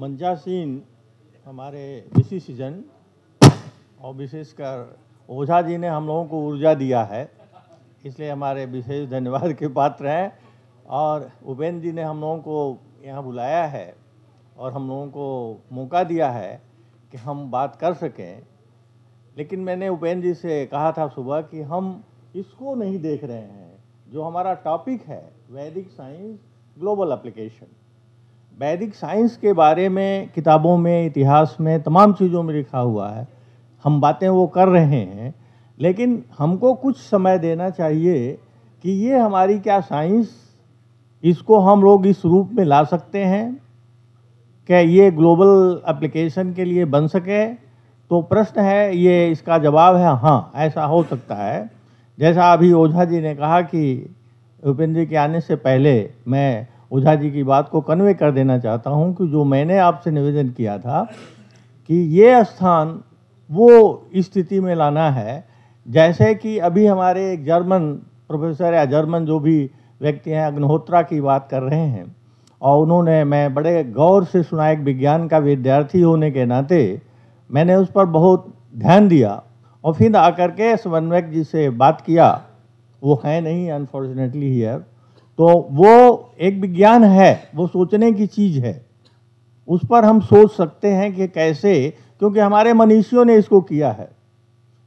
मंजा सिंह हमारे विशिष्ट और विशेषकर ओझा जी ने हम लोगों को ऊर्जा दिया है इसलिए हमारे विशेष धन्यवाद के पात्र हैं और उपेंद्र जी ने हम लोगों को यहाँ बुलाया है और हम लोगों को मौका दिया है कि हम बात कर सकें लेकिन मैंने उपेंद्र जी से कहा था सुबह कि हम इसको नहीं देख रहे हैं जो हमारा टॉपिक है Vedic science global application Vedic science के बारे में किताबों में इतिहास में तमाम चीज़ों में लिखा हुआ है हम बातें वो कर रहे हैं लेकिन हमको कुछ समय देना चाहिए कि ये हमारी क्या साइंस इसको हम लोग इस रूप में ला सकते हैं क्या ये ग्लोबल एप्लीकेशन के लिए बन सके तो प्रश्न है ये इसका जवाब है हाँ ऐसा हो सकता है जैसा अभी ओझा जी ने कहा कि उपेंद्र जी के आने से पहले मैं ओझा जी की बात को कन्वे कर देना चाहता हूँ कि जो मैंने आपसे निवेदन किया था कि ये स्थान वो स्थिति में लाना है जैसे कि अभी हमारे एक जर्मन प्रोफेसर या जर्मन जो भी व्यक्ति हैं अग्निहोत्रा की बात कर रहे हैं और उन्होंने मैं बड़े गौर से सुना एक विज्ञान का विद्यार्थी होने के नाते मैंने उस पर बहुत ध्यान दिया और फिर आकर के समन्वयक जी से बात किया वो है नहीं अनफॉर्चुनेटली हियर तो वो एक विज्ञान है वो सोचने की चीज़ है उस पर हम सोच सकते हैं कि कैसे क्योंकि हमारे मनीषियों ने इसको किया है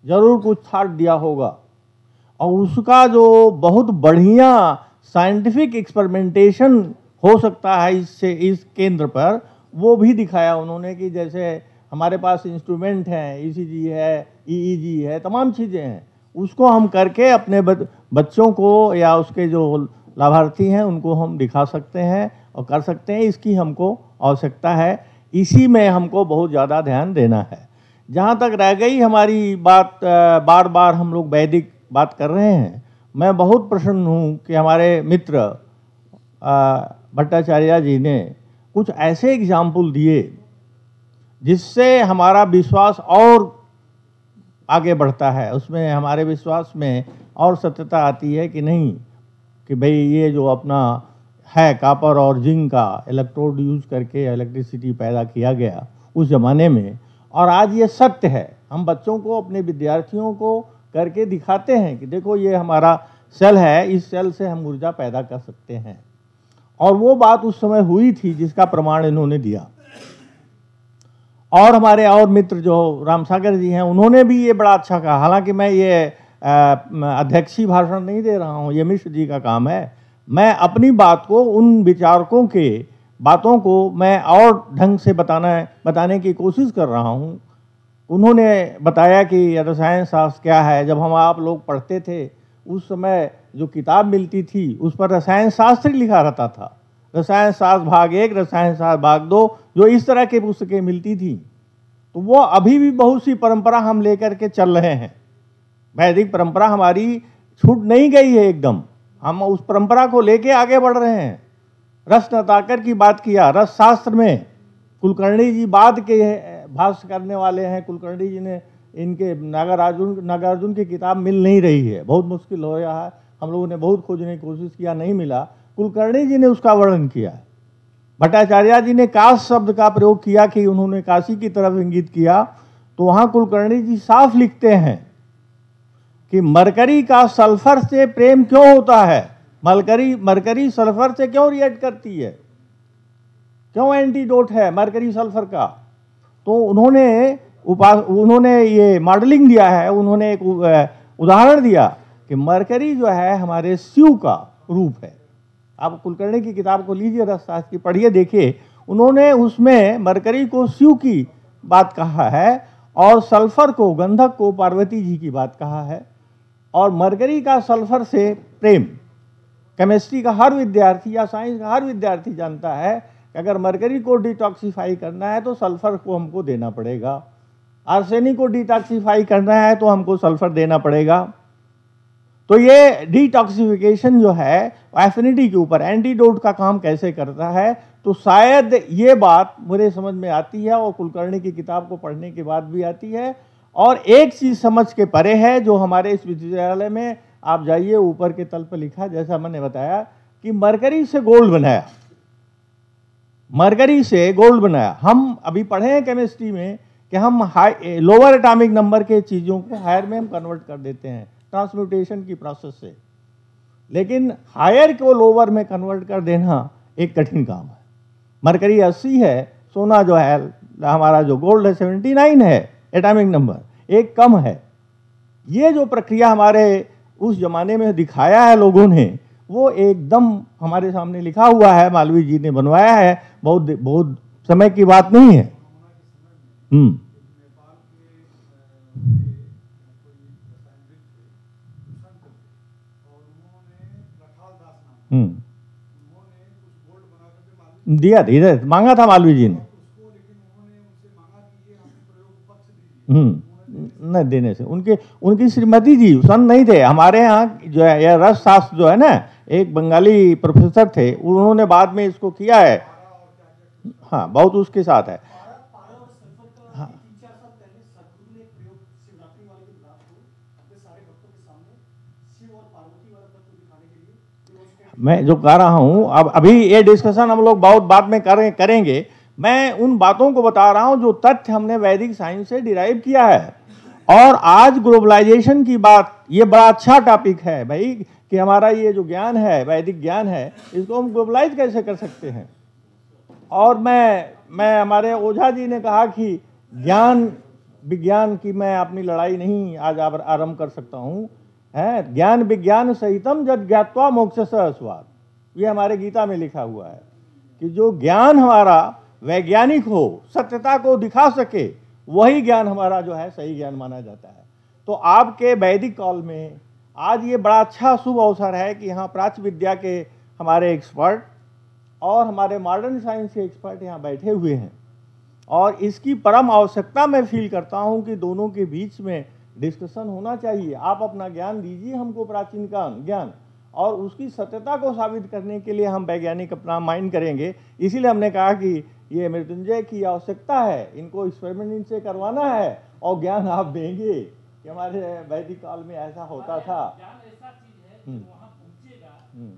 ज़रूर कुछ थाट दिया होगा और उसका जो बहुत बढ़िया साइंटिफिक एक्सपेरिमेंटेशन हो सकता है इससे इस केंद्र पर वो भी दिखाया उन्होंने कि जैसे हमारे पास इंस्ट्रूमेंट हैं ई e है ई e e है तमाम चीज़ें हैं उसको हम करके अपने बच्चों को या उसके जो लाभार्थी हैं उनको हम दिखा सकते हैं और कर सकते हैं इसकी हमको आवश्यकता है इसी में हमको बहुत ज़्यादा ध्यान देना है जहाँ तक रह गई हमारी बात बार बार हम लोग वैदिक बात कर रहे हैं मैं बहुत प्रसन्न हूँ कि हमारे मित्र भट्टाचार्य जी ने कुछ ऐसे एग्जाम्पल दिए जिससे हमारा विश्वास और आगे बढ़ता है उसमें हमारे विश्वास में और सत्यता आती है कि नहीं कि भाई ये जो अपना है कापर और जिंक का इलेक्ट्रोड यूज करके इलेक्ट्रिसिटी पैदा किया गया उस ज़माने में और आज ये सत्य है हम बच्चों को अपने विद्यार्थियों को करके दिखाते हैं कि देखो ये हमारा सेल है इस सेल से हम ऊर्जा पैदा कर सकते हैं और वो बात उस समय हुई थी जिसका प्रमाण इन्होंने दिया और हमारे और मित्र जो राम सागर जी हैं उन्होंने भी ये बड़ा अच्छा कहा हालांकि मैं ये अध्यक्षी भाषण नहीं दे रहा हूँ ये मिश्र जी का काम है मैं अपनी बात को उन विचारकों के बातों को मैं और ढंग से बताना बताने की कोशिश कर रहा हूँ उन्होंने बताया कि रसायन शास्त्र क्या है जब हम आप लोग पढ़ते थे उस समय जो किताब मिलती थी उस पर रसायन शास्त्र लिखा रहता था रसायन शास्त्र भाग एक रसायन शास्त्र भाग दो जो इस तरह की पुस्तकें मिलती थी तो वो अभी भी बहुत सी परंपरा हम लेकर के चल रहे हैं वैदिक परंपरा हमारी छूट नहीं गई है एकदम हम उस परंपरा को लेके आगे बढ़ रहे हैं रस नताकर की बात किया रस शास्त्र में कुलकर्णी जी बाद के भाष्य करने वाले हैं कुलकर्णी जी ने इनके नागार्जुन नागार्जुन की किताब मिल नहीं रही है बहुत मुश्किल हो रहा है हम लोगों ने बहुत खोजने की कोशिश किया नहीं मिला कुलकर्णी जी ने उसका वर्णन किया भट्टाचार्य जी ने काश शब्द का प्रयोग किया कि उन्होंने काशी की तरफ इंगित किया तो वहाँ कुलकर्णी जी साफ लिखते हैं कि मरकरी का सल्फर से प्रेम क्यों होता है मरकरी मरकरी सल्फर से क्यों रिएक्ट करती है क्यों एंटीडोट है मरकरी सल्फर का तो उन्होंने उपास उन्होंने ये मॉडलिंग दिया है उन्होंने एक उदाहरण दिया कि मरकरी जो है हमारे शिव का रूप है आप कुलकर्णी की किताब को लीजिए रसशास्त्र की पढ़िए देखिए उन्होंने उसमें मरकरी को शिव की बात कहा है और सल्फर को गंधक को पार्वती जी की बात कहा है और मरकरी का सल्फर से प्रेम केमिस्ट्री का हर विद्यार्थी या साइंस का हर विद्यार्थी जानता है कि अगर मरकरी को डिटॉक्सीफाई करना है तो सल्फर को हमको देना पड़ेगा आर्सेनिक को डिटॉक्सीफाई करना है तो हमको सल्फर देना पड़ेगा तो ये डिटॉक्सिफिकेशन जो है एफिनिटी के ऊपर एंटीडोट का काम कैसे करता है तो शायद ये बात मुझे समझ में आती है और कुलकर्णी की किताब को पढ़ने के बाद भी आती है और एक चीज समझ के परे है जो हमारे इस विश्वविद्यालय में आप जाइए ऊपर के तल पर लिखा जैसा मैंने बताया कि मरकरी से गोल्ड बनाया मरकरी से गोल्ड बनाया हम अभी पढ़े हैं केमिस्ट्री में कि हम हाई लोअर एटॉमिक नंबर के चीज़ों को हायर में हम कन्वर्ट कर देते हैं ट्रांसम्यूटेशन की प्रोसेस से लेकिन हायर को लोअर में कन्वर्ट कर देना एक कठिन काम है मरकरी अस्सी है सोना जो है हमारा जो गोल्ड है सेवेंटी नाइन है एटॉमिक नंबर एक कम है ये जो प्रक्रिया हमारे उस जमाने में दिखाया है लोगों ने वो एकदम हमारे सामने लिखा हुआ है मालवीय जी ने बनवाया है बहुत बहुत समय की बात नहीं है हम्म, हम्म। दिया धीरे मांगा था मालवीय जी ने हम्म। न देने से उनके उनकी श्रीमती जी संत नहीं थे हमारे यहाँ जो है यह रस शास्त्र जो है ना एक बंगाली प्रोफेसर थे उन्होंने बाद में इसको किया है हाँ बहुत उसके साथ है हाँ। मैं जो कह रहा हूँ अब अभी ये डिस्कशन हम लोग बहुत बाद में करें करेंगे मैं उन बातों को बता रहा हूं जो तथ्य हमने वैदिक साइंस से डिराइव किया है और आज ग्लोबलाइजेशन की बात ये बड़ा अच्छा टॉपिक है भाई कि हमारा ये जो ज्ञान है वैदिक ज्ञान है इसको हम ग्लोबलाइज कैसे कर सकते हैं और मैं मैं हमारे ओझा जी ने कहा कि ज्ञान विज्ञान की मैं अपनी लड़ाई नहीं आज आरंभ कर सकता हूँ है ज्ञान विज्ञान सहितम जब ज्ञातवा मोक्ष स्वाद ये हमारे गीता में लिखा हुआ है कि जो ज्ञान हमारा वैज्ञानिक हो सत्यता को दिखा सके वही ज्ञान हमारा जो है सही ज्ञान माना जाता है तो आपके वैदिक काल में आज ये बड़ा अच्छा शुभ अवसर है कि यहाँ प्राच्य विद्या के हमारे एक्सपर्ट और हमारे मॉडर्न साइंस के एक्सपर्ट यहाँ बैठे हुए हैं और इसकी परम आवश्यकता मैं फील करता हूँ कि दोनों के बीच में डिस्कशन होना चाहिए आप अपना ज्ञान दीजिए हमको प्राचीन का ज्ञान और उसकी सत्यता को साबित करने के लिए हम वैज्ञानिक अपना माइंड करेंगे इसीलिए हमने कहा कि ये मृत्युंजय की आवश्यकता है इनको एक्सपेरिमेंट इनसे करवाना है और ज्ञान आप देंगे कि हमारे वैदिक काल में ऐसा होता था हम्म। हम्म।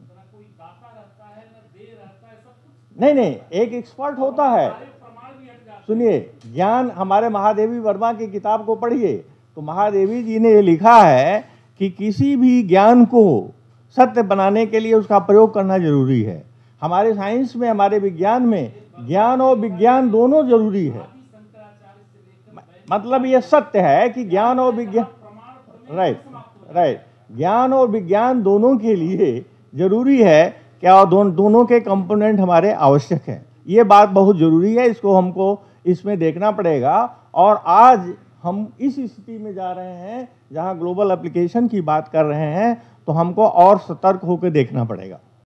नहीं नहीं एक एक्सपर्ट होता है सुनिए ज्ञान हमारे महादेवी वर्मा की किताब को पढ़िए तो महादेवी जी ने लिखा है कि किसी भी ज्ञान को सत्य बनाने के लिए उसका प्रयोग करना जरूरी है हमारे साइंस में हमारे विज्ञान में ज्ञान और विज्ञान दोनों जरूरी है मतलब ये सत्य है कि ज्ञान और विज्ञान राइट राइट ज्ञान और विज्ञान दोनों के लिए जरूरी है क्या दोन, दोनों के कंपोनेंट हमारे आवश्यक हैं ये बात बहुत जरूरी है इसको हमको इसमें देखना पड़ेगा और आज हम इस स्थिति में जा रहे हैं जहां ग्लोबल एप्लीकेशन की बात कर रहे हैं तो हमको और सतर्क होकर देखना पड़ेगा